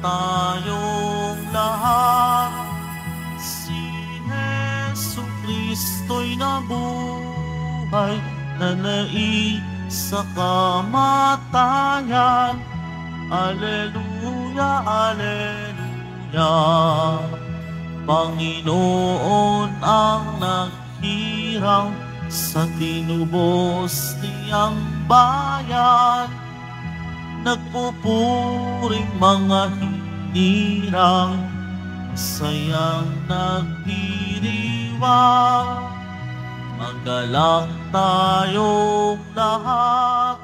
tayong lahat si Jesu Kristo'y nabuhay na nai sa kamatayan Aleluya, Aleluya Panginoon ang naghirang sa tinubos niyang bayan Nagpupuring mga Ninang sayang nagdiriwang Magalak tayong lahat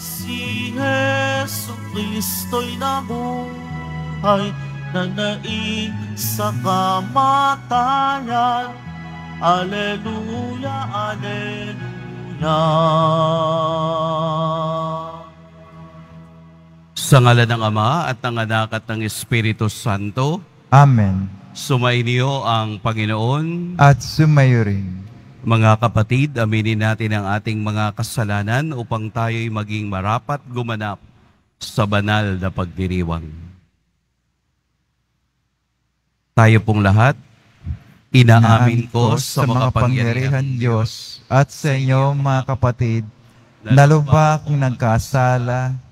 Si Yesu Kristo'y nabuhay Nanaig sa kamatayan Aleluya, Aleluya sa ngala ng Ama at ng Anak at ng Espiritu Santo. Amen. Sumainyo ang Panginoon. At sumayo rin. Mga kapatid, aminin natin ang ating mga kasalanan upang tayo'y maging marapat gumanap sa banal na pagdiriwang. Tayo pong lahat, inaamin ko sa, mga pangyarihan Diyos at sa inyo mga kapatid, lalo ba kung nagkasala,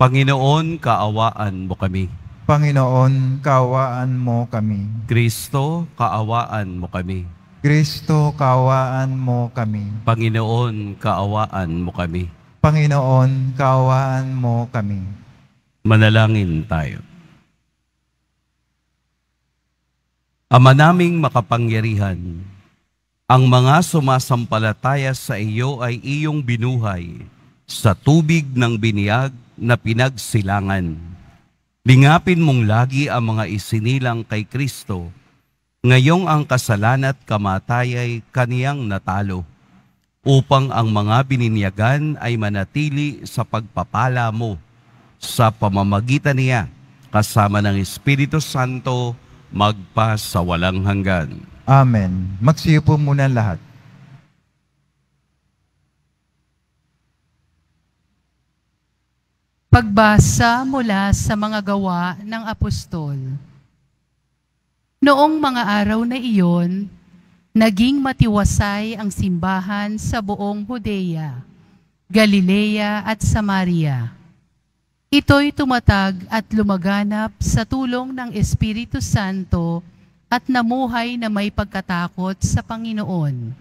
Panginoon, kaawaan mo kami. Panginoon, kaawaan mo kami. Kristo, kaawaan mo kami. Kristo, kaawaan mo kami. Panginoon, kaawaan mo kami. Panginoon, kaawaan mo kami. Manalangin tayo. Ama naming makapangyarihan, ang mga sumasampalataya sa iyo ay iyong binuhay sa tubig ng biniyag na pinagsilangan. Lingapin mong lagi ang mga isinilang kay Kristo, ngayong ang kasalan at kamatay ay kaniyang natalo, upang ang mga bininyagan ay manatili sa pagpapala mo sa pamamagitan niya kasama ng Espiritu Santo magpa sa walang hanggan. Amen. Magsiyo po muna lahat. Pagbasa mula sa mga gawa ng apostol. Noong mga araw na iyon, naging matiwasay ang simbahan sa buong Judea, Galilea at Samaria. Ito'y tumatag at lumaganap sa tulong ng Espiritu Santo at namuhay na may pagkatakot sa Panginoon.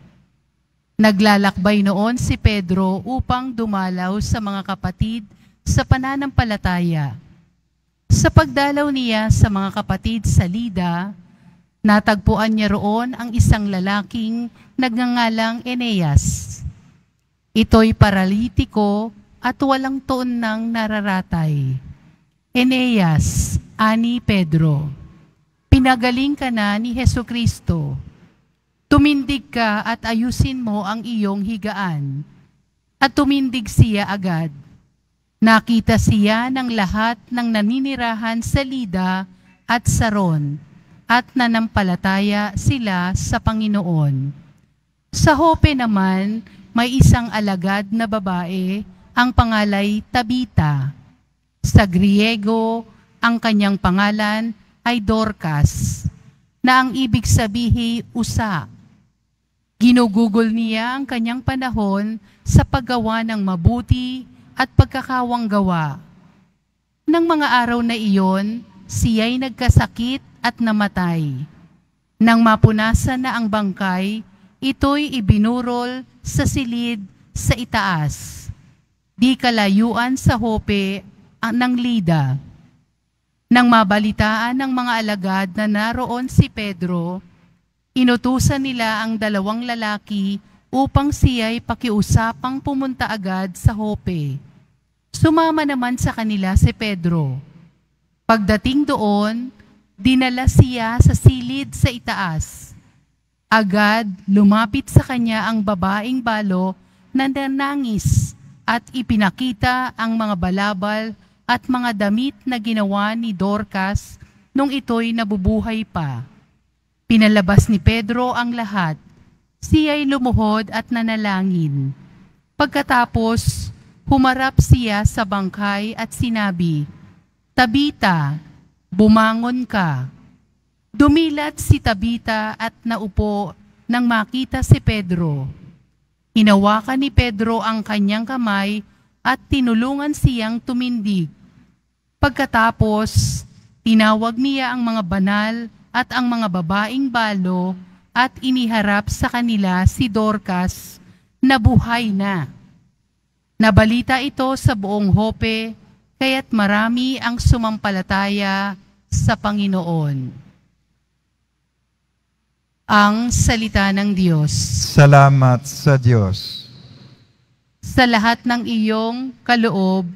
Naglalakbay noon si Pedro upang dumalaw sa mga kapatid sa pananampalataya. Sa pagdalaw niya sa mga kapatid sa Lida, natagpuan niya roon ang isang lalaking nagngangalang Eneas. Ito'y paralitiko at walang tuon ng nararatay. Eneas, ani Pedro, pinagaling ka na ni Heso Kristo. Tumindig ka at ayusin mo ang iyong higaan. At tumindig siya agad Nakita siya ng lahat ng naninirahan sa Lida at Saron at nanampalataya sila sa Panginoon. Sa Hope naman, may isang alagad na babae ang pangalay Tabita. Sa Griego, ang kanyang pangalan ay Dorcas, na ang ibig sabihin usa. Ginugugol niya ang kanyang panahon sa paggawa ng mabuti at pagkakawanggawa. Nang mga araw na iyon, siya'y nagkasakit at namatay. Nang mapunasan na ang bangkay, ito'y ibinurol sa silid sa itaas. Di kalayuan sa hope ah, ng lida. Nang mabalitaan ng mga alagad na naroon si Pedro, inutusan nila ang dalawang lalaki upang siya'y pakiusapang pumunta agad sa Hope. Sumama naman sa kanila si Pedro. Pagdating doon, dinala siya sa silid sa itaas. Agad lumapit sa kanya ang babaeng balo na nanangis at ipinakita ang mga balabal at mga damit na ginawa ni Dorcas nung ito'y nabubuhay pa. Pinalabas ni Pedro ang lahat. Siya'y lumuhod at nanalangin. Pagkatapos, Humarap siya sa bangkay at sinabi, Tabita, bumangon ka. Dumilat si Tabita at naupo nang makita si Pedro. Hinawakan ni Pedro ang kanyang kamay at tinulungan siyang tumindig. Pagkatapos, tinawag niya ang mga banal at ang mga babaeng balo at iniharap sa kanila si Dorcas na buhay na. Nabalita ito sa buong Hope, kaya't marami ang sumampalataya sa Panginoon. Ang salita ng Diyos. Salamat sa Diyos. Sa lahat ng iyong kaloob,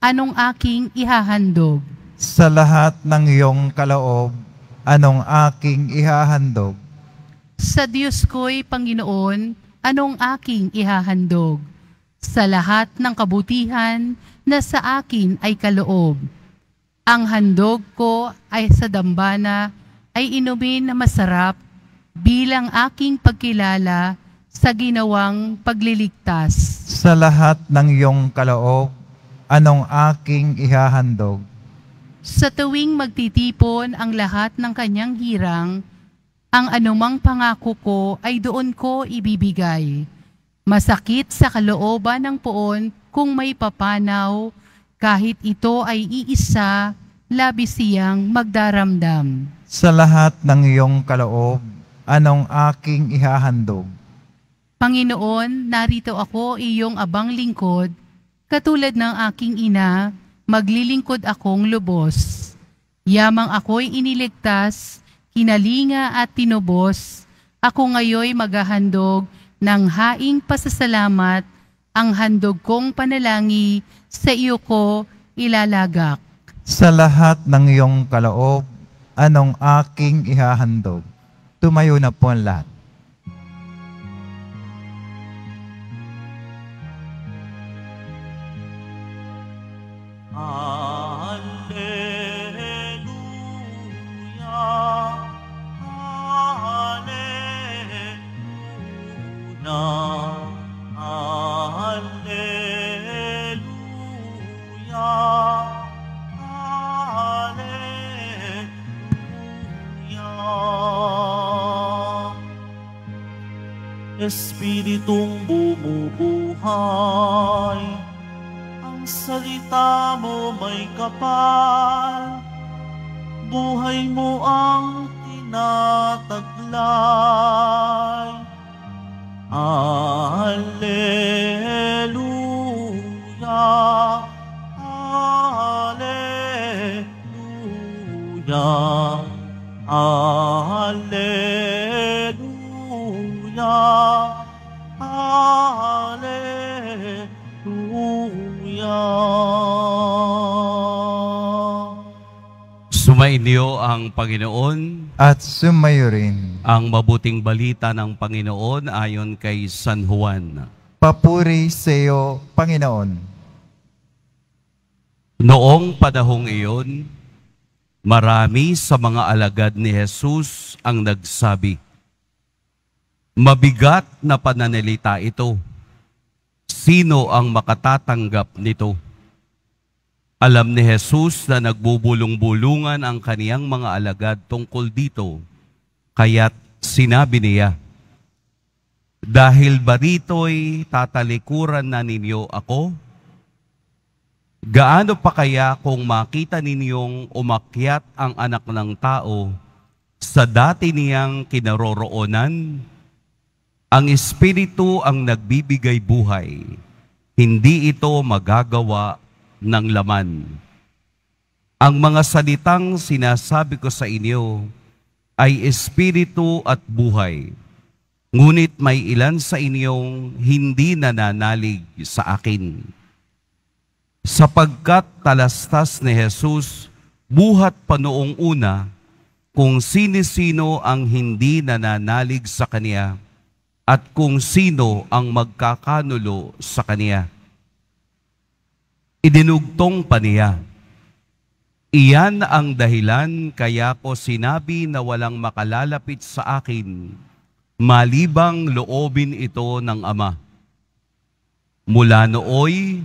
anong aking ihahandog? Sa lahat ng iyong kaloob, anong aking ihahandog? Sa Diyos ko'y Panginoon, anong aking ihahandog? sa lahat ng kabutihan na sa akin ay kaloob. Ang handog ko ay sa dambana ay inumin na masarap bilang aking pagkilala sa ginawang pagliligtas. Sa lahat ng iyong kaloob, anong aking ihahandog? Sa tuwing magtitipon ang lahat ng kanyang hirang, ang anumang pangako ko ay doon ko ibibigay Masakit sa kalooban ng poon kung may papanaw, kahit ito ay iisa, labis siyang magdaramdam. Sa lahat ng iyong kaloob, anong aking ihahandog? Panginoon, narito ako iyong abang lingkod, katulad ng aking ina, maglilingkod akong lubos. Yamang ako'y iniligtas, kinalinga at tinubos, ako ngayo'y maghahandog ng haing pasasalamat ang handog kong panalangi sa iyo ko ilalagak. Sa lahat ng iyong kaloob, anong aking ihahandog? Tumayo na po ang lahat. Ah. Espiritong bumubuhay, ang salita mo may kapal, buhay mo ang tinataglay. Alleluia, Alleluia, Alleluia, Alleluia. Sumainyo ang Panginoon at sumayo rin ang mabuting balita ng Panginoon ayon kay San Juan. Papuri sa'yo, Panginoon. Noong panahong iyon, marami sa mga alagad ni Jesus ang nagsabi, Mabigat na pananalita ito. Sino ang makatatanggap nito? Alam ni Jesus na nagbubulong-bulungan ang kaniyang mga alagad tungkol dito. Kaya't sinabi niya, Dahil barito'y tatalikuran na ninyo ako, gaano pa kaya kung makita ninyong umakyat ang anak ng tao sa dati niyang kinaroroonan? Ang Espiritu ang nagbibigay buhay, hindi ito magagawa ng laman. Ang mga salitang sinasabi ko sa inyo, ay espiritu at buhay. Ngunit may ilan sa inyong hindi nananalig sa akin. Sapagkat talastas ni Jesus, buhat pa noong una, kung sino ang hindi nananalig sa Kanya at kung sino ang magkakanulo sa Kanya. Idinugtong pa niya Iyan ang dahilan kaya ko sinabi na walang makalalapit sa akin, malibang loobin ito ng Ama. Mula nooy,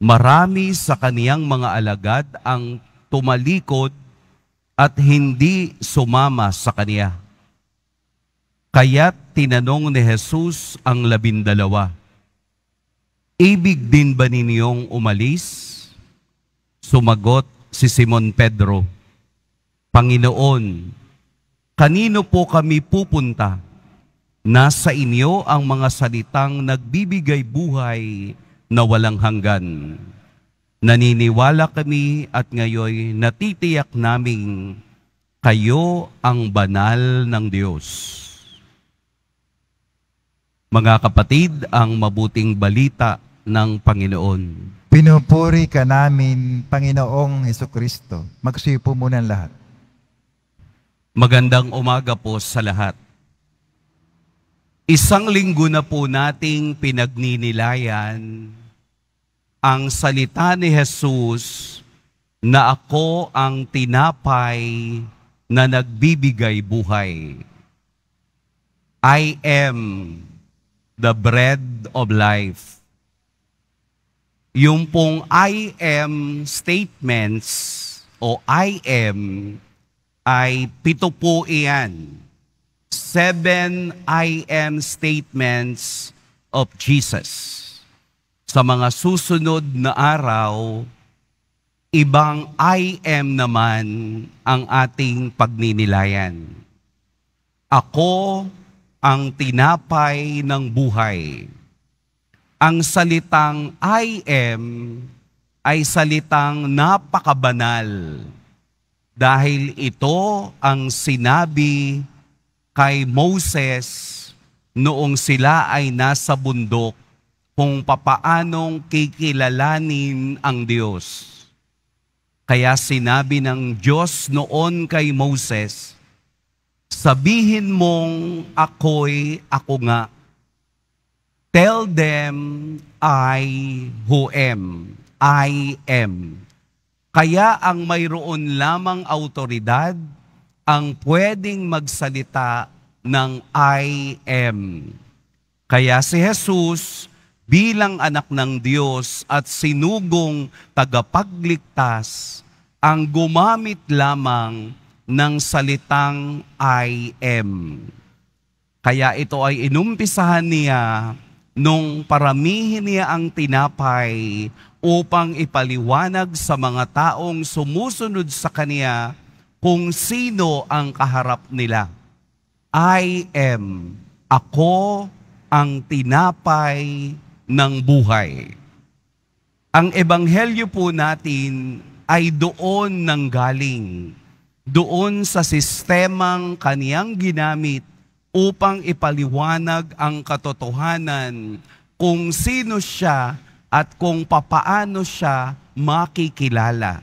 marami sa kaniyang mga alagad ang tumalikod at hindi sumama sa kaniya. Kaya't tinanong ni Jesus ang labindalawa, Ibig din ba ninyong umalis? Sumagot si Simon Pedro, Panginoon, kanino po kami pupunta? Nasa inyo ang mga salitang nagbibigay buhay na walang hanggan. Naniniwala kami at ngayon natitiyak naming kayo ang banal ng Diyos. Mga kapatid, ang mabuting balita ng Panginoon. Pinupuri ka namin, Panginoong Heso Kristo. Magsipo muna lahat. Magandang umaga po sa lahat. Isang linggo na po nating pinagninilayan ang salita ni Jesus na ako ang tinapay na nagbibigay buhay. I am the bread of life yung pong I am statements o I am ay pito po iyan. Seven I am statements of Jesus. Sa mga susunod na araw, ibang I am naman ang ating pagninilayan. Ako ang tinapay ng buhay ang salitang I am ay salitang napakabanal dahil ito ang sinabi kay Moses noong sila ay nasa bundok kung papaanong kikilalanin ang Diyos. Kaya sinabi ng Diyos noon kay Moses, Sabihin mong ako'y ako nga Tell them I who am. I am. Kaya ang mayroon lamang autoridad ang pwedeng magsalita ng I am. Kaya si Jesus bilang anak ng Diyos at sinugong tagapagligtas ang gumamit lamang ng salitang I am. Kaya ito ay inumpisahan niya nung paramihin niya ang tinapay upang ipaliwanag sa mga taong sumusunod sa kaniya kung sino ang kaharap nila. I am, ako ang tinapay ng buhay. Ang ebanghelyo po natin ay doon nanggaling, doon sa sistemang kaniyang ginamit upang ipaliwanag ang katotohanan kung sino siya at kung papaano siya makikilala.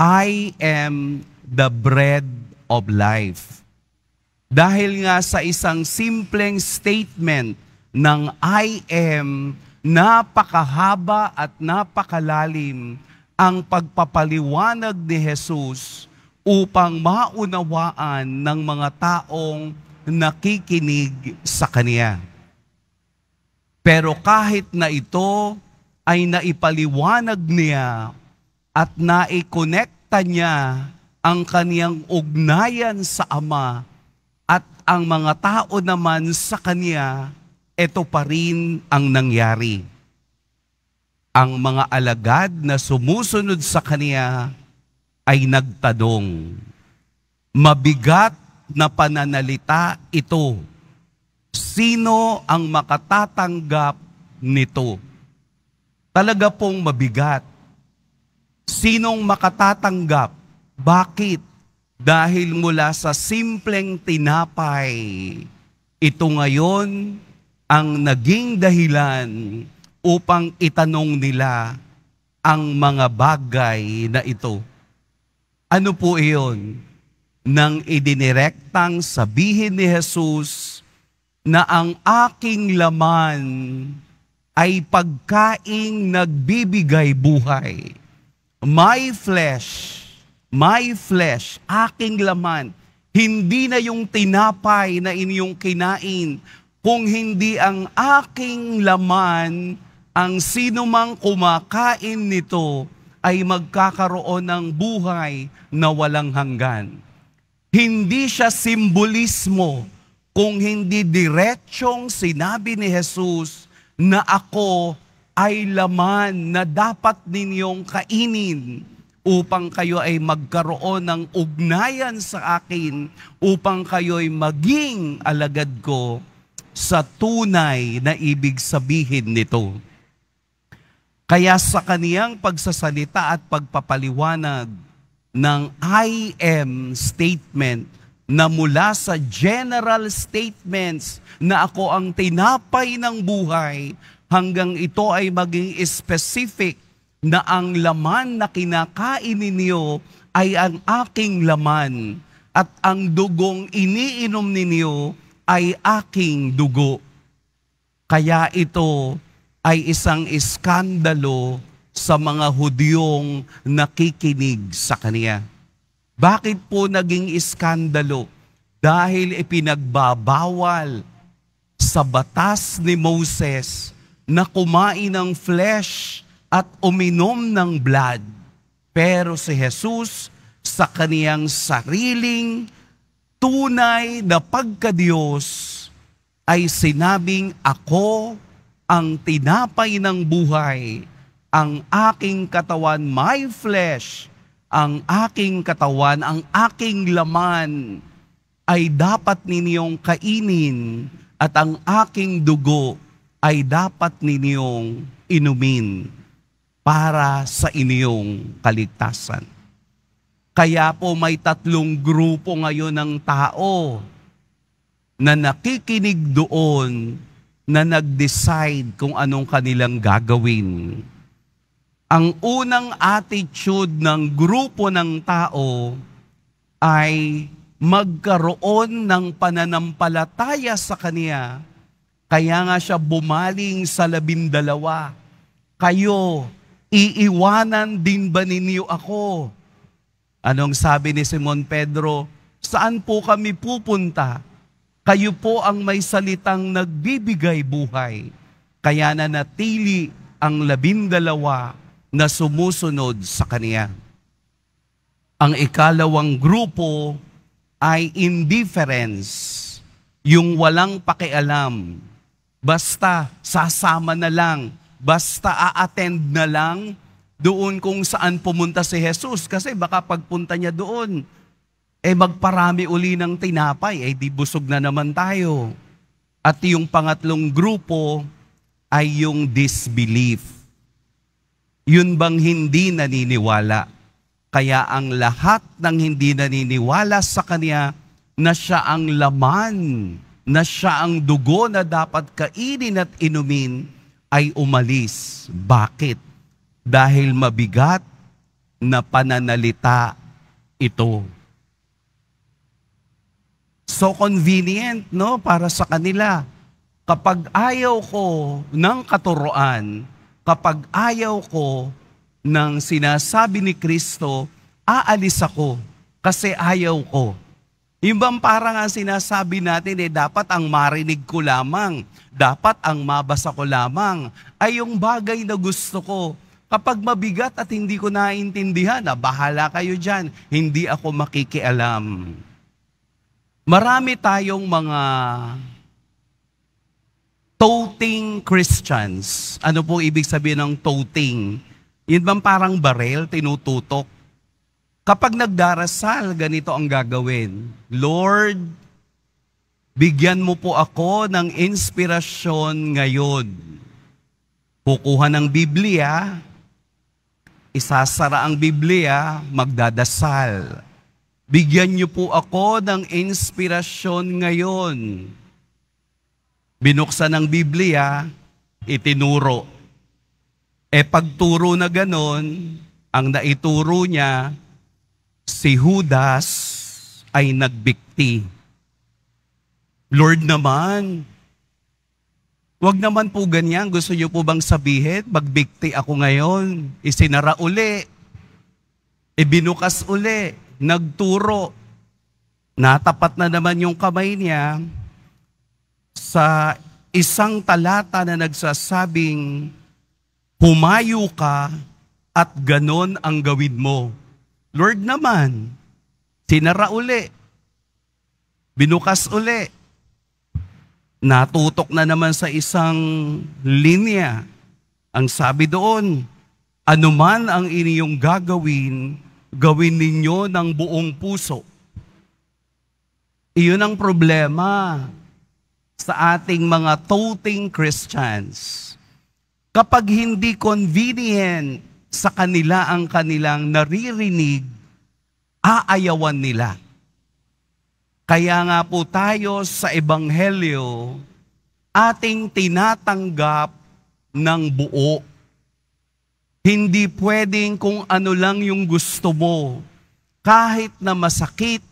I am the bread of life. Dahil nga sa isang simpleng statement ng I am, napakahaba at napakalalim ang pagpapaliwanag ni Jesus upang maunawaan ng mga taong nakikinig sa Kanya. Pero kahit na ito ay naipaliwanag niya at naikonekta niya ang kaniyang ugnayan sa Ama at ang mga tao naman sa Kanya, ito pa rin ang nangyari. Ang mga alagad na sumusunod sa Kanya ay nagtadong, Mabigat na pananalita ito? Sino ang makatatanggap nito? Talaga pong mabigat. Sinong makatatanggap? Bakit? Dahil mula sa simpleng tinapay, ito ngayon ang naging dahilan upang itanong nila ang mga bagay na ito. Ano po iyon? nang idinirektang sabihin ni Jesus na ang aking laman ay pagkaing nagbibigay buhay. My flesh, my flesh, aking laman, hindi na yung tinapay na inyong kinain, kung hindi ang aking laman, ang sino mang kumakain nito ay magkakaroon ng buhay na walang hanggan. Hindi siya simbolismo kung hindi diretsyong sinabi ni Jesus na ako ay laman na dapat ninyong kainin upang kayo ay magkaroon ng ugnayan sa akin, upang kayo'y maging alagad ko sa tunay na ibig sabihin nito. Kaya sa kaniyang pagsasalita at pagpapaliwanag, ng I am statement na mula sa general statements na ako ang tinapay ng buhay hanggang ito ay maging specific na ang laman na kinakain ninyo ay ang aking laman at ang dugong iniinom ninyo ay aking dugo. Kaya ito ay isang iskandalo sa mga Hudyong nakikinig sa kaniya. Bakit po naging iskandalo? Dahil ipinagbabawal sa batas ni Moses na kumain ng flesh at uminom ng blood. Pero si Jesus sa kaniyang sariling tunay na pagka-Diyos ay sinabing ako ang tinapay ng buhay ang aking katawan, my flesh, ang aking katawan, ang aking laman, ay dapat ninyong kainin at ang aking dugo ay dapat ninyong inumin para sa inyong kaligtasan. Kaya po may tatlong grupo ngayon ng tao na nakikinig doon na nag-decide kung anong kanilang gagawin ang unang attitude ng grupo ng tao ay magkaroon ng pananampalataya sa Kanya. Kaya nga siya bumaling sa labindalawa. Kayo, iiwanan din ba ninyo ako? Anong sabi ni Simon Pedro? Saan po kami pupunta? Kayo po ang may salitang nagbibigay buhay. Kaya na natili ang labindalawa na sumusunod sa Kaniya. Ang ikalawang grupo ay indifference, yung walang pakialam. Basta sasama na lang, basta a-attend na lang doon kung saan pumunta si Jesus. Kasi baka pagpunta niya doon, eh magparami uli ng tinapay, eh di busog na naman tayo. At yung pangatlong grupo ay yung disbelief yun bang hindi naniniwala? Kaya ang lahat ng hindi naniniwala sa Kanya na siya ang laman, na siya ang dugo na dapat kainin at inumin, ay umalis. Bakit? Dahil mabigat na pananalita ito. So convenient, no, para sa kanila. Kapag ayaw ko ng katuroan, kapag ayaw ko ng sinasabi ni Kristo, aalis ako kasi ayaw ko. Yung bang parang ang sinasabi natin eh, dapat ang marinig ko lamang, dapat ang mabasa ko lamang, ay yung bagay na gusto ko. Kapag mabigat at hindi ko naintindihan, na bahala kayo dyan, hindi ako makikialam. Marami tayong mga toting Christians. Ano po ibig sabihin ng toting? Yun bang parang barel, tinututok? Kapag nagdarasal, ganito ang gagawin. Lord, bigyan mo po ako ng inspirasyon ngayon. Kukuha ng Biblia, isasara ang Biblia, magdadasal. Bigyan niyo po ako ng inspirasyon ngayon Binuksan ng Biblia, itinuro. E pagturo na ganon, ang naituro niya, si Judas ay nagbikti. Lord naman, wag naman po ganyan. Gusto niyo po bang sabihin, magbikti ako ngayon, isinara uli, ibinukas uli, nagturo, natapat na naman yung kamay niya, sa isang talata na nagsasabing, Humayo ka at ganon ang gawin mo. Lord naman, sinara uli, binukas uli, natutok na naman sa isang linya. Ang sabi doon, anuman ang iniyong gagawin, gawin ninyo ng buong puso. Iyon ang problema sa ating mga toting Christians kapag hindi convenient sa kanila ang kanilang naririnig, aayawan nila. Kaya nga po tayo sa Ebanghelyo, ating tinatanggap ng buo. Hindi pwedeng kung ano lang yung gusto mo, kahit na masakit,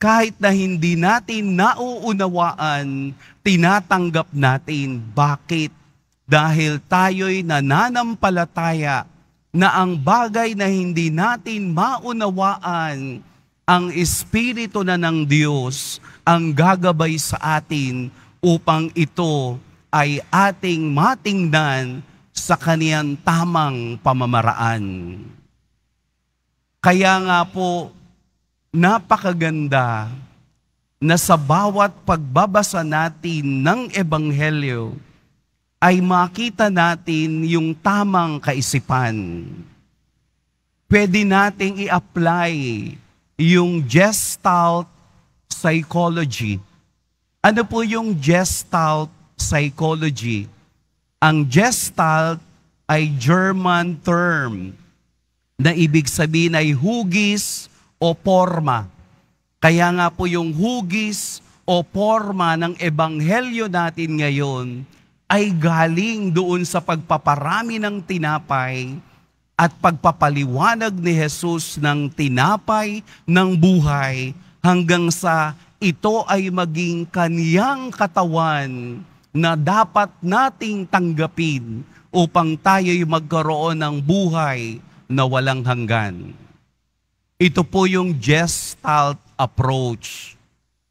kahit na hindi natin nauunawaan, tinatanggap natin. Bakit? Dahil tayo'y nananampalataya na ang bagay na hindi natin maunawaan, ang Espiritu na ng Diyos ang gagabay sa atin upang ito ay ating matingnan sa kaniyang tamang pamamaraan. Kaya nga po, napakaganda na sa bawat pagbabasa natin ng Ebanghelyo ay makita natin yung tamang kaisipan. Pwede nating i-apply yung gestalt psychology. Ano po yung gestalt psychology? Ang gestalt ay German term na ibig sabihin ay hugis o forma. Kaya nga po yung hugis o forma ng ebanghelyo natin ngayon ay galing doon sa pagpaparami ng tinapay at pagpapaliwanag ni Jesus ng tinapay ng buhay hanggang sa ito ay maging kaniyang katawan na dapat nating tanggapin upang tayo'y magkaroon ng buhay na walang hanggan. Ito po yung gestalt approach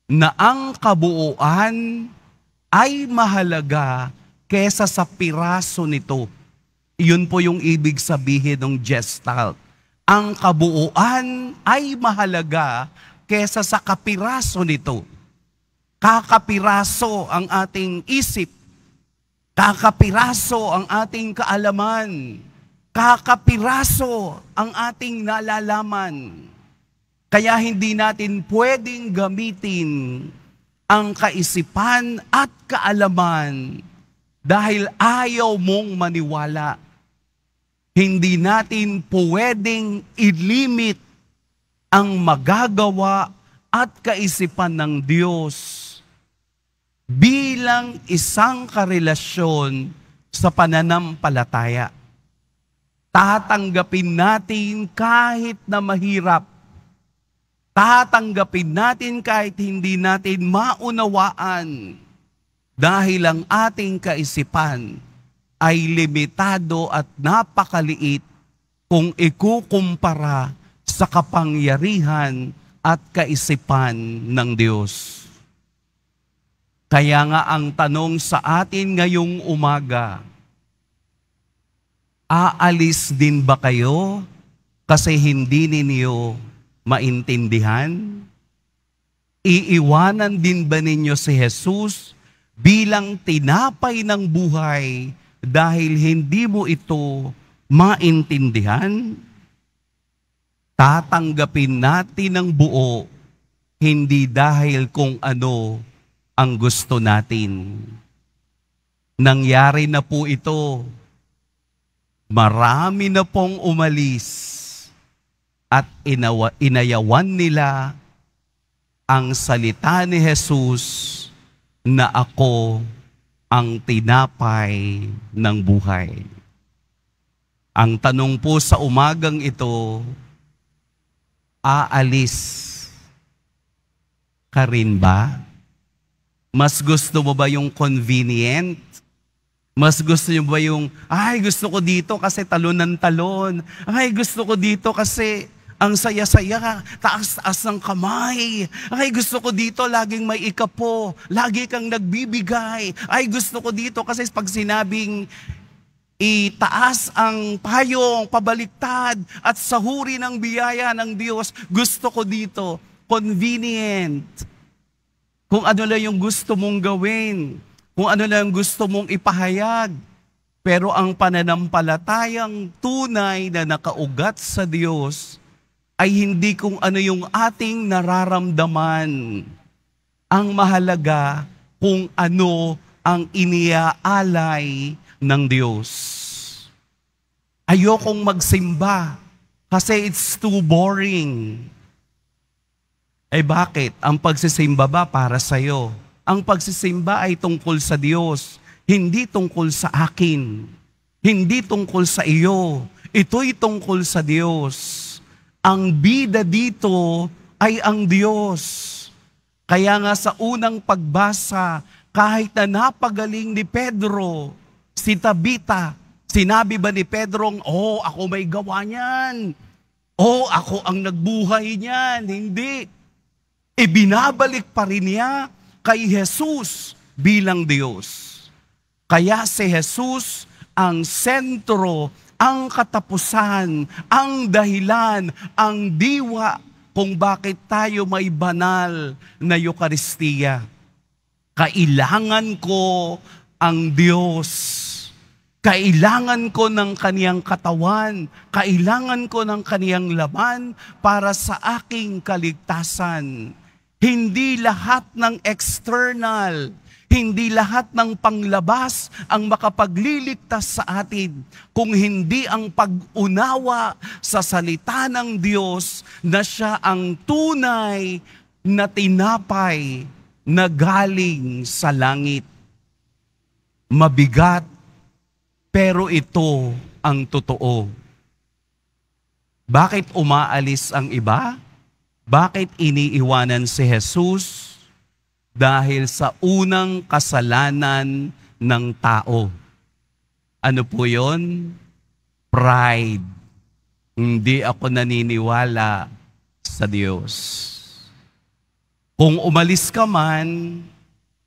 na ang kabuuan ay mahalaga kesa sa piraso nito. Iyon po yung ibig sabihin ng gestalt. Ang kabuuan ay mahalaga kesa sa kapiraso nito. Kakapiraso ang ating isip. Kakapiraso ang ating kaalaman kakapiraso ang ating nalalaman. Kaya hindi natin pwedeng gamitin ang kaisipan at kaalaman dahil ayaw mong maniwala. Hindi natin pwedeng ilimit ang magagawa at kaisipan ng Diyos bilang isang karelasyon sa pananampalataya. Tatanggapin natin kahit na mahirap. Tatanggapin natin kahit hindi natin maunawaan. Dahil ang ating kaisipan ay limitado at napakaliit kung ikukumpara sa kapangyarihan at kaisipan ng Diyos. Kaya nga ang tanong sa atin ngayong umaga, aalis din ba kayo kasi hindi ninyo maintindihan? Iiwanan din ba ninyo si Jesus bilang tinapay ng buhay dahil hindi mo ito maintindihan? Tatanggapin natin ng buo, hindi dahil kung ano ang gusto natin. Nangyari na po ito Marami na pong umalis at inawa, inayawan nila ang salita ni Jesus na ako ang tinapay ng buhay. Ang tanong po sa umagang ito, aalis ka rin ba? Mas gusto mo ba yung convenient mas gusto nyo ba yung, ay gusto ko dito kasi talon ng talon. Ay gusto ko dito kasi ang saya-saya, taas-taas ng kamay. Ay, gusto ko dito, laging may ikapo. Lagi kang nagbibigay. Ay, gusto ko dito kasi pag sinabing itaas ang payong, pabaliktad, at sahuri ng biyaya ng Diyos, gusto ko dito, convenient. Kung ano lang yung gusto mong gawin, kung ano lang gusto mong ipahayag. Pero ang pananampalatayang tunay na nakaugat sa Diyos ay hindi kung ano yung ating nararamdaman. Ang mahalaga kung ano ang iniaalay ng Diyos. Ayokong magsimba kasi it's too boring. Eh bakit? Ang pagsisimba ba para sa'yo? Ang pagsisimba ay tungkol sa Diyos, hindi tungkol sa akin, hindi tungkol sa iyo. Ito'y tungkol sa Diyos. Ang bida dito ay ang Diyos. Kaya nga sa unang pagbasa, kahit na napagaling ni Pedro, si Tabita, sinabi ba ni Pedro, oh, ako may gawa niyan. Oh, ako ang nagbuhay niyan. Hindi. E pa rin niya kay Jesus bilang Diyos. Kaya si Jesus ang sentro, ang katapusan, ang dahilan, ang diwa kung bakit tayo may banal na Eukaristiya. Kailangan ko ang Diyos. Kailangan ko ng kaniyang katawan, kailangan ko ng kaniyang laban para sa aking kaligtasan. Hindi lahat ng external, hindi lahat ng panglabas ang makapagliligtas sa atin kung hindi ang pag-unawa sa salita ng Diyos na siya ang tunay na tinapay na galing sa langit. Mabigat, pero ito ang totoo. Bakit umaalis ang iba? Bakit iniiwanan si Jesus? Dahil sa unang kasalanan ng tao. Ano po yon? Pride. Hindi ako naniniwala sa Diyos. Kung umalis ka man,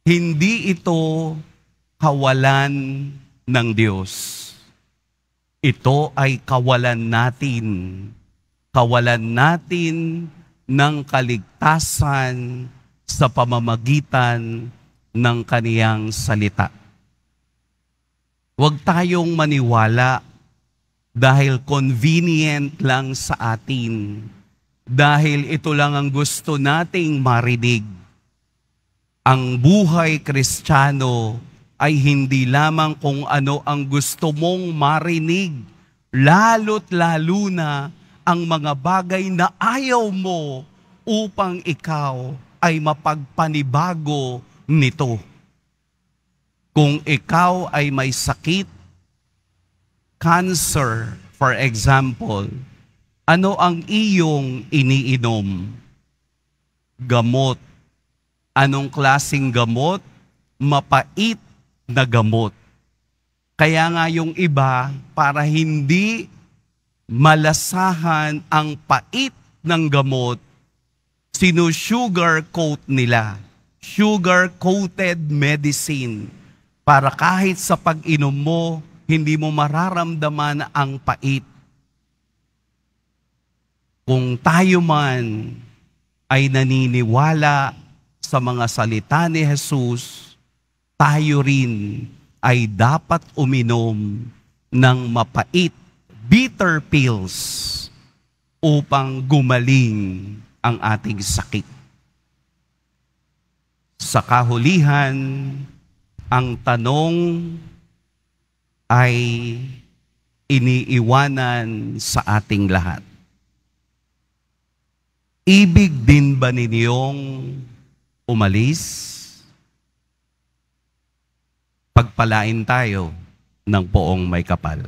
hindi ito kawalan ng Diyos. Ito ay kawalan natin. Kawalan natin ng kaligtasan sa pamamagitan ng kaniyang salita. Huwag tayong maniwala dahil convenient lang sa atin. Dahil ito lang ang gusto nating marinig. Ang buhay kristyano ay hindi lamang kung ano ang gusto mong marinig, lalo't lalo na ang mga bagay na ayaw mo upang ikaw ay mapagpanibago nito. Kung ikaw ay may sakit, cancer, for example, ano ang iyong iniinom? Gamot. Anong klasing gamot? Mapait na gamot. Kaya nga yung iba, para hindi malasahan ang pait ng gamot, sino sugar coat nila. Sugar-coated medicine para kahit sa pag-inom mo, hindi mo mararamdaman ang pait. Kung tayo man ay naniniwala sa mga salita ni Jesus, tayo rin ay dapat uminom ng mapait bitter pills upang gumaling ang ating sakit. Sa kahulihan, ang tanong ay iniiwanan sa ating lahat. Ibig din ba ninyong umalis? Pagpalain tayo ng poong may kapal.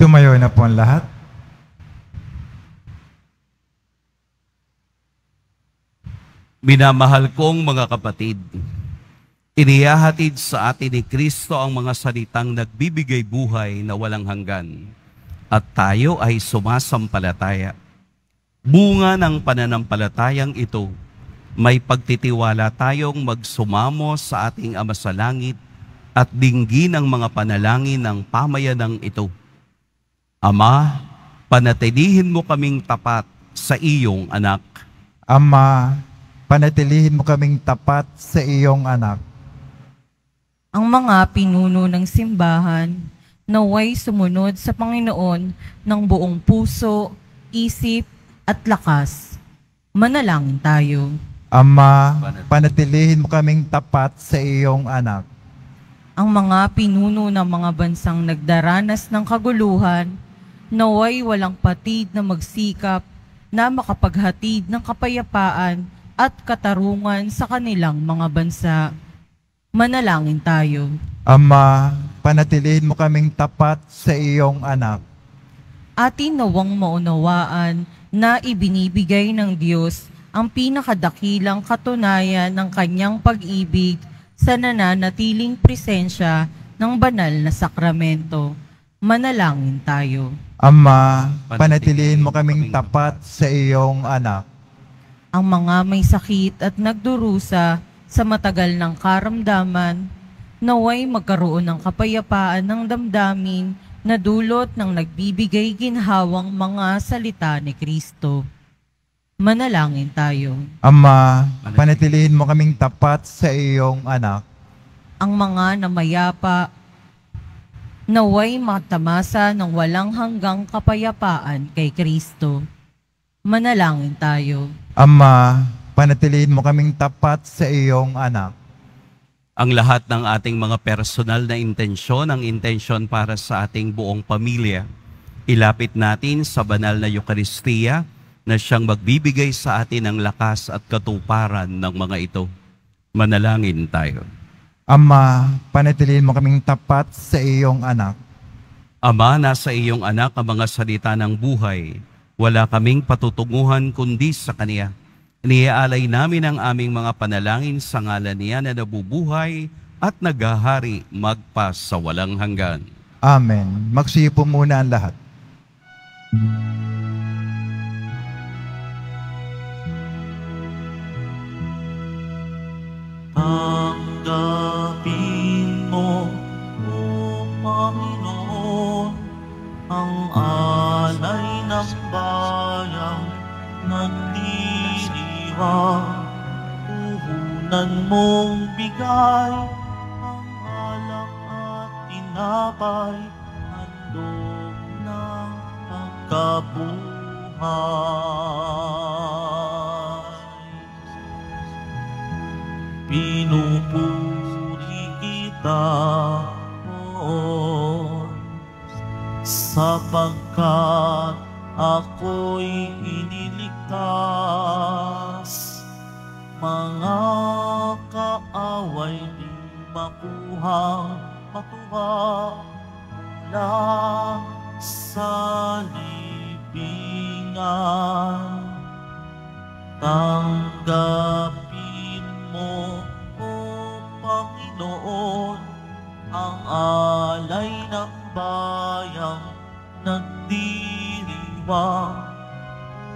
Tumayo na po ang lahat. Minamahal kong mga kapatid, iniyahatid sa atin ni Kristo ang mga salitang nagbibigay buhay na walang hanggan at tayo ay sumasampalataya. Bunga ng pananampalatayang ito, may pagtitiwala tayong magsumamo sa ating Ama sa Langit at dinggin ang mga panalangin ng pamayanang ito Ama, panatilihin mo kaming tapat sa iyong anak. Ama, panatilihin mo kaming tapat sa iyong anak. Ang mga pinuno ng simbahan naway sumunod sa Panginoon ng buong puso, isip at lakas. Manalangin tayo. Ama, panatilihin mo kaming tapat sa iyong anak. Ang mga pinuno ng mga bansang nagdaranas ng kaguluhan, naway walang patid na magsikap na makapaghatid ng kapayapaan at katarungan sa kanilang mga bansa. Manalangin tayo. Ama, panatilihin mo kaming tapat sa iyong anak. Atin nawang maunawaan na ibinibigay ng Diyos ang pinakadakilang katunayan ng kanyang pag-ibig sa nananatiling presensya ng banal na sakramento. Manalangin tayo. Ama, panatilihin mo kaming tapat sa iyong anak. Ang mga may sakit at nagdurusa sa matagal ng karamdaman, naway magkaroon ng kapayapaan ng damdamin na dulot ng nagbibigay ginhawang mga salita ni Kristo. Manalangin tayo. Ama, panatilihin mo kaming tapat sa iyong anak. Ang mga namayapa naway matamasa ng walang hanggang kapayapaan kay Kristo. Manalangin tayo. Ama, panatiliin mo kaming tapat sa iyong anak. Ang lahat ng ating mga personal na intensyon, ang intensyon para sa ating buong pamilya, ilapit natin sa banal na Eukaristiya na siyang magbibigay sa atin ng lakas at katuparan ng mga ito. Manalangin tayo. Ama, panatiliin mo kaming tapat sa iyong anak. Ama, nasa iyong anak ang mga salita ng buhay. Wala kaming patutunguhan kundi sa Kaniya. Iniaalay namin ang aming mga panalangin sa ngalan niya na nabubuhay at nagahari magpas sa walang hanggan. Amen. Magsiyo muna ang lahat. Amen tanggapin mo, O Panginoon, ang alay ng bayang nagdiriwa. Puhunan mong bigay ang alak at tinapay, handog ng pagkabuhay. Pinupuri kita, Lord, sapagkat ako'y iniligtas. Mga kaaway di makuha, matuha mula sa libingan. Tanggap mo, O Panginoon, ang alay ng bayang nagdiriwang.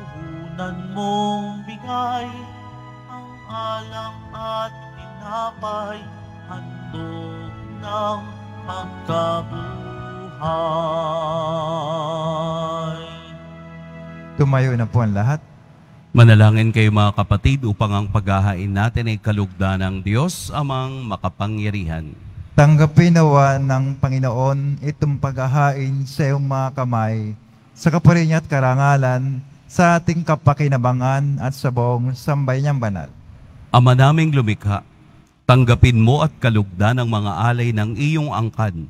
Puhunan mong bigay ang alam at tinapay, handog ng pagkabuhay. Tumayo na po ang lahat. Manalangin kayo mga kapatid upang ang paghahain natin ay kalugda ng Diyos amang makapangyarihan. Tanggapin nawa ng Panginoon itong paghahain sa iyong mga kamay sa kaparin at karangalan sa ating kapakinabangan at sa buong sambay niyang banal. Ama naming lumikha, tanggapin mo at kalugda ng mga alay ng iyong angkan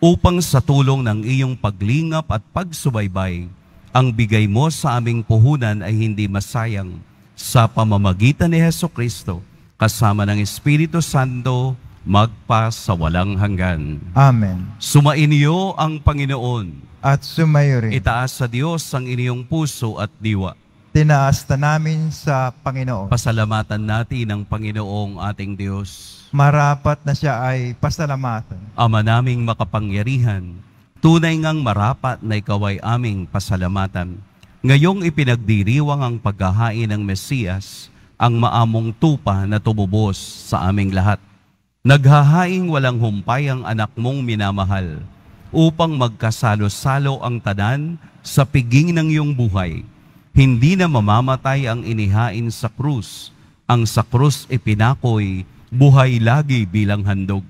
upang sa tulong ng iyong paglingap at pagsubaybay, ang bigay mo sa aming puhunan ay hindi masayang sa pamamagitan ni Heso Kristo kasama ng Espiritu Santo magpa sa walang hanggan. Amen. Sumainyo ang Panginoon. At sumayo rin. Itaas sa Diyos ang inyong puso at diwa. Tinaas na namin sa Panginoon. Pasalamatan natin ang Panginoong ating Diyos. Marapat na siya ay pasalamatan. Ama naming makapangyarihan, Tunay ngang marapat na ikaw ay aming pasalamatan. Ngayong ipinagdiriwang ang paghahain ng Mesiyas, ang maamong tupa na tububos sa aming lahat. Naghahain walang humpay ang anak mong minamahal upang magkasalo-salo ang tanan sa piging ng iyong buhay. Hindi na mamamatay ang inihain sa krus. Ang sa krus ipinakoy, buhay lagi bilang handog.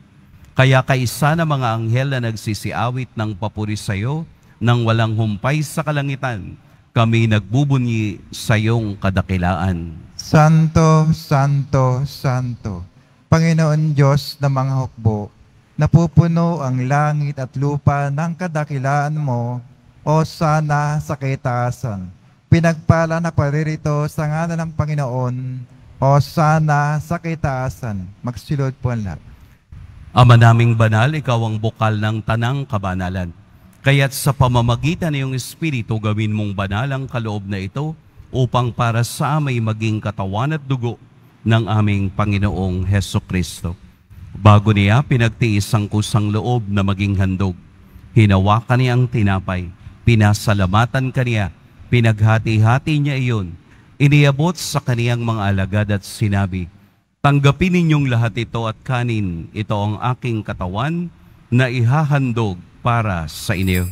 Kaya kaisa na mga anghel na nagsisiawit ng papuri sa iyo nang walang humpay sa kalangitan, kami nagbubunyi sa iyong kadakilaan. Santo, Santo, Santo, Panginoon Diyos na mga hukbo, napupuno ang langit at lupa ng kadakilaan mo, o sana sa kaitaasan. Pinagpala na paririto sa ngalan ng Panginoon, o sana sa kaitaasan. Magsilod po ang lahat. Ama naming banal, ikaw ang bukal ng tanang kabanalan. Kaya't sa pamamagitan ng iyong Espiritu, gawin mong banal ang kaloob na ito upang para sa amay maging katawan at dugo ng aming Panginoong Heso Kristo. Bago niya pinagtiis ang kusang loob na maging handog, hinawakan niya ang tinapay, pinasalamatan kaniya, pinaghati-hati niya iyon, iniabot sa kaniyang mga alagad at sinabi, Tanggapin ninyong lahat ito at kanin, ito ang aking katawan na ihahandog para sa inyo.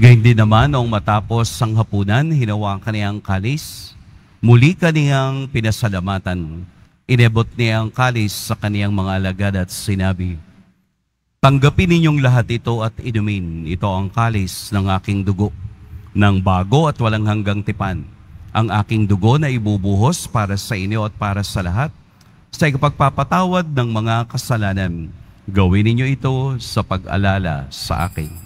Gayun din naman, noong matapos ang hapunan, hinawa ang kaniyang kalis, muli kaniyang pinasalamatan Inebot niya ang kalis sa kaniyang mga alagad at sinabi, Tanggapin ninyong lahat ito at inumin. Ito ang kalis ng aking dugo, ng bago at walang hanggang tipan. Ang aking dugo na ibubuhos para sa inyo at para sa lahat sa ikapagpapatawad ng mga kasalanan. Gawin ninyo ito sa pag-alala sa akin.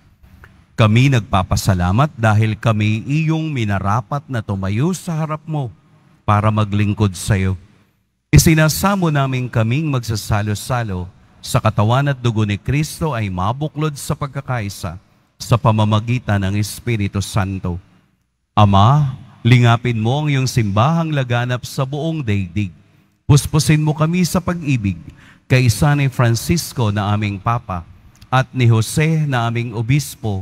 Kami nagpapasalamat dahil kami iyong minarapat na tumayo sa harap mo para maglingkod sa iyo. Isinasamo namin kaming magsasalo-salo sa katawan at dugo ni Kristo ay mabuklod sa pagkakaisa sa pamamagitan ng Espiritu Santo. Ama, lingapin mo ang iyong simbahang laganap sa buong daigdig. Puspusin mo kami sa pag-ibig kay San Francisco na aming Papa at ni Jose na aming Obispo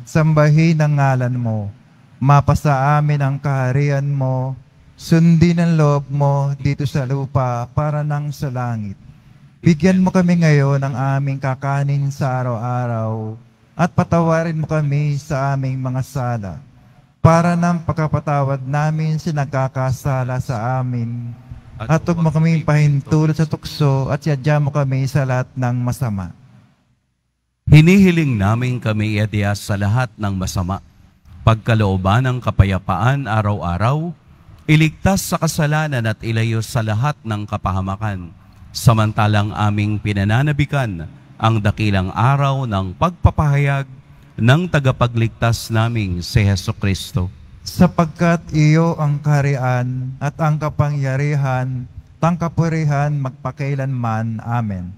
Sambahin ang ngalan mo. Mapasa amin ang kaharian mo. Sundin ang loob mo dito sa lupa para nang sa langit. Bigyan mo kami ngayon ng aming kakanin sa araw-araw at patawarin mo kami sa aming mga sala para nang pagkapatawad namin sa nagkakasala sa amin. At huwag mo kaming pahintulot sa tukso at yadya mo kami sa lahat ng masama Hinihiling namin kami iadya sa lahat ng masama, pagkalooban ng kapayapaan araw-araw, iligtas sa kasalanan at ilayo sa lahat ng kapahamakan, samantalang aming pinananabikan ang dakilang araw ng pagpapahayag ng tagapagligtas naming si Heso Kristo. Sapagkat iyo ang karian at ang kapangyarihan, tangkapurihan magpakailanman. Amen.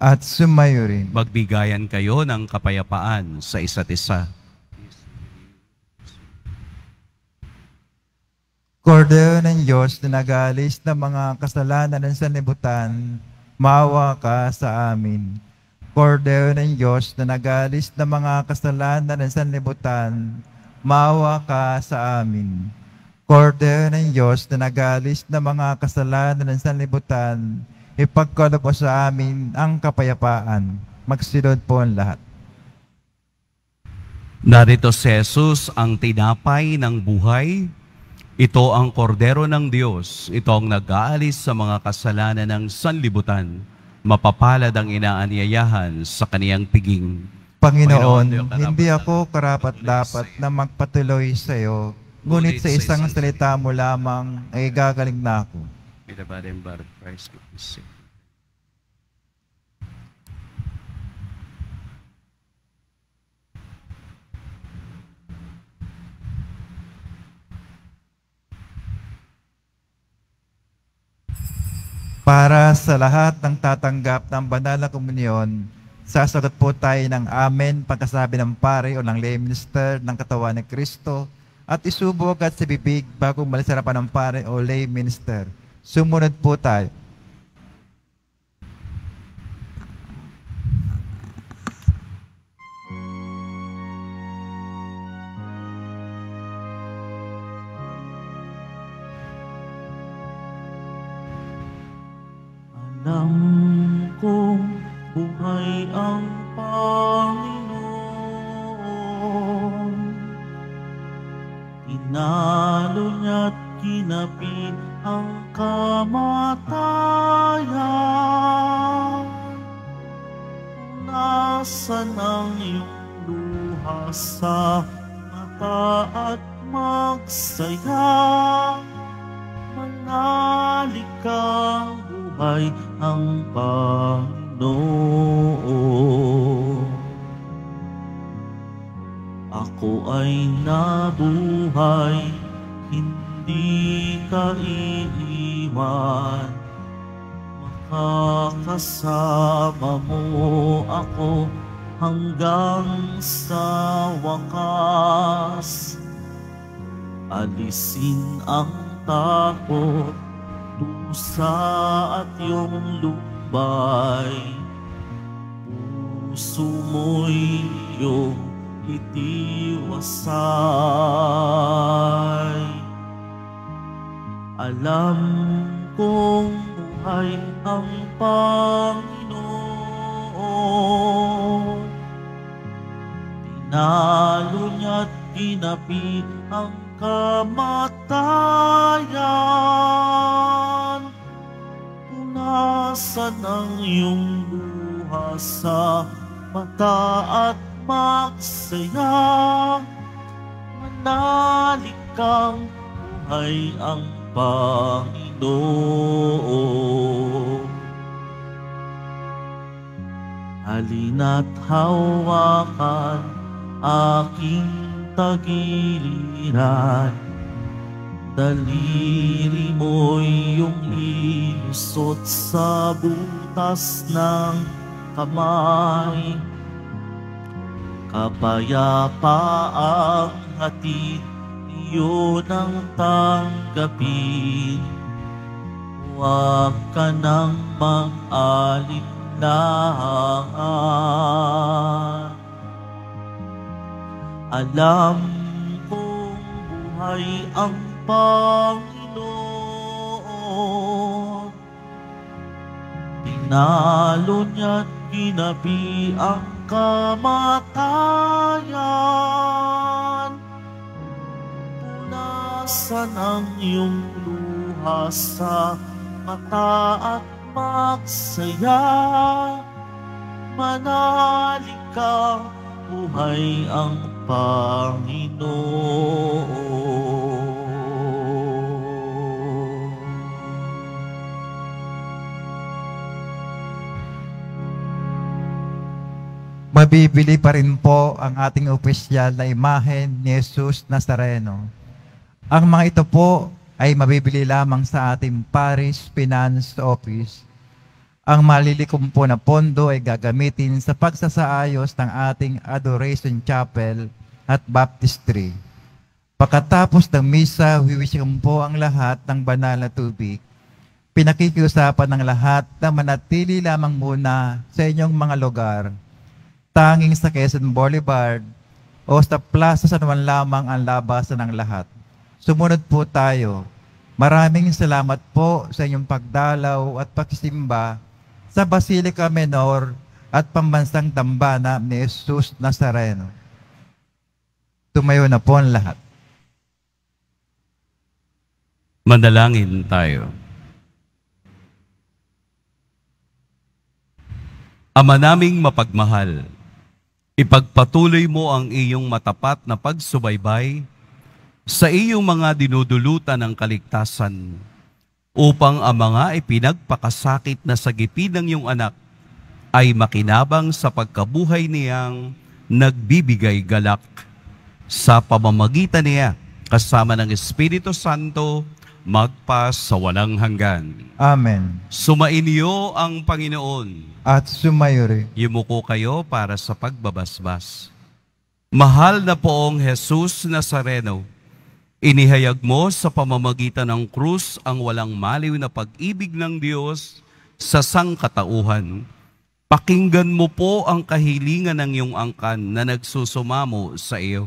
at sumayo rin. Magbigayan kayo ng kapayapaan sa isa't isa. Cordero ng Diyos na nagalis ng mga kasalanan ng sanlibutan, mawa ka sa amin. Cordero ng Diyos na nagalis ng mga kasalanan ng sanlibutan, mawa ka sa amin. Cordero ng Diyos na nagalis ng mga kasalanan ng sanlibutan, maawa ka sa amin ipagkaloob mo sa amin ang kapayapaan. Magsilod po ang lahat. Narito si Jesus ang tinapay ng buhay. Ito ang kordero ng Diyos. Ito ang nag-aalis sa mga kasalanan ng sanlibutan. Mapapalad ang inaaniyayahan sa kaniyang piging. Panginoon, Panginoon hindi ako karapat-dapat na magpatuloy sa iyo, ngunit sa isang salita mo lamang ay gagaling na ako by the body and blood of Christ which is sacred. Para sa lahat ng tatanggap ng banal na komunyon, sasagot po tayo ng amen pagkasabi ng pare o ng lay minister ng katawan ni Kristo at isubok at sa bibig bago malisarapan ng pare o lay minister. Sumunod po tayo. Anam Iwasan ang iyong luha sa mata at magsaya. Manalik kang buhay ang Panginoon. Halina't hawakan aking tagiliran Daliri mo'y yung ilusot sa butas ng kamay Kapayapaang hatid iyon ang tanggapin Huwag ka nang mag-alinlaan Alam kong buhay ang Panginoon. Tinalo niya't ginabi ang kamatayan. Punasan ang iyong luha sa mata at magsaya. Manalig ka, buhay ang Panginoon. mabibili pa rin po ang ating opisyal na imahen ni Jesus Nazareno. Ang mga ito po ay mabibili lamang sa ating Parish Finance Office. Ang malilikom po na pondo ay gagamitin sa pagsasaayos ng ating Adoration Chapel at Baptistry. Pagkatapos ng misa, wiwisyon po ang lahat ng banal na tubig pinakikiusapan ng lahat na manatili lamang muna sa inyong mga lugar tanging sa Quezon Boulevard o sa Plaza San Juan lamang ang labasan ng lahat. Sumunod po tayo. Maraming salamat po sa inyong pagdalaw at pagsimba sa Basilica Menor at pambansang tambana ni Jesus Nazareno. Tumayo na po ang lahat. Manalangin tayo. Ama naming mapagmahal, Ipagpatuloy mo ang iyong matapat na pagsubaybay sa iyong mga dinudulutan ng kaligtasan upang ang mga ipinagpakasakit na sagipin ng iyong anak ay makinabang sa pagkabuhay niyang nagbibigay galak sa pamamagitan niya kasama ng Espiritu Santo magpas sa walang hanggan. Amen. Sumainyo ang Panginoon. At sumayo rin. Yumuko kayo para sa pagbabasbas. Mahal na poong Jesus Nazareno, inihayag mo sa pamamagitan ng krus ang walang maliw na pag-ibig ng Diyos sa sangkatauhan. Pakinggan mo po ang kahilingan ng iyong angkan na nagsusumamo sa iyo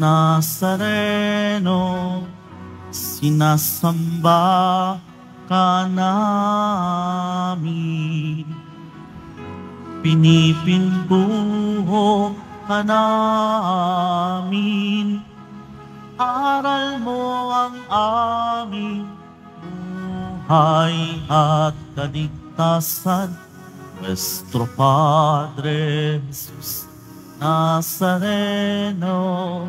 Nazareno, sinasamba ka namin. Pinipinbuho ka namin, aral mo ang aming buhay at kaligtasan, Nuestro Padre Jesus Nazareno.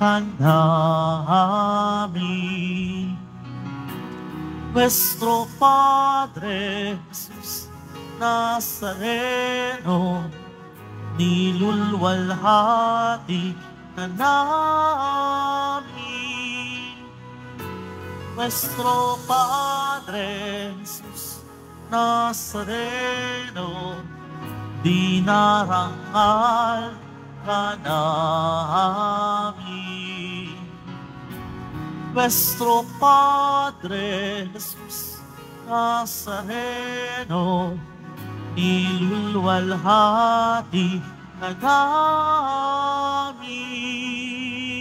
namin. Nuestro Padre Jesús Nazareno, nilulwalhati na namin. Nuestro Padre Jesús Nazareno, dinarangal ka namin. Nuestro Padre Jesús Nazareno, nilulwalhati ka namin.